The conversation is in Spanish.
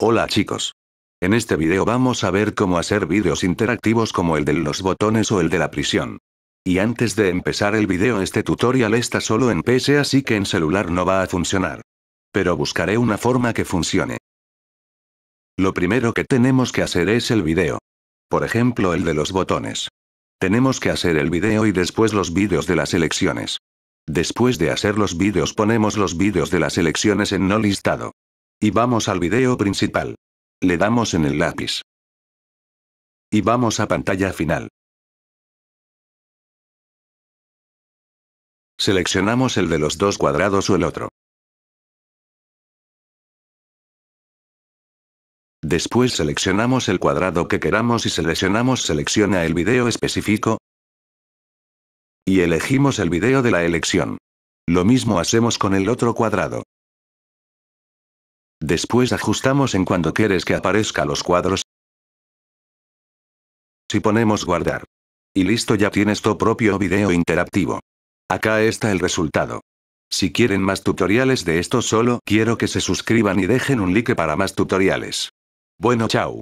Hola chicos. En este video vamos a ver cómo hacer vídeos interactivos como el de los botones o el de la prisión. Y antes de empezar el video este tutorial está solo en PC así que en celular no va a funcionar. Pero buscaré una forma que funcione. Lo primero que tenemos que hacer es el video. Por ejemplo el de los botones. Tenemos que hacer el video y después los vídeos de las elecciones. Después de hacer los vídeos ponemos los vídeos de las elecciones en no listado. Y vamos al video principal. Le damos en el lápiz. Y vamos a pantalla final. Seleccionamos el de los dos cuadrados o el otro. Después seleccionamos el cuadrado que queramos y seleccionamos selecciona el video específico. Y elegimos el video de la elección. Lo mismo hacemos con el otro cuadrado. Después ajustamos en cuando quieres que aparezca los cuadros. Si ponemos guardar. Y listo ya tienes tu propio video interactivo. Acá está el resultado. Si quieren más tutoriales de esto solo quiero que se suscriban y dejen un like para más tutoriales. Bueno chao.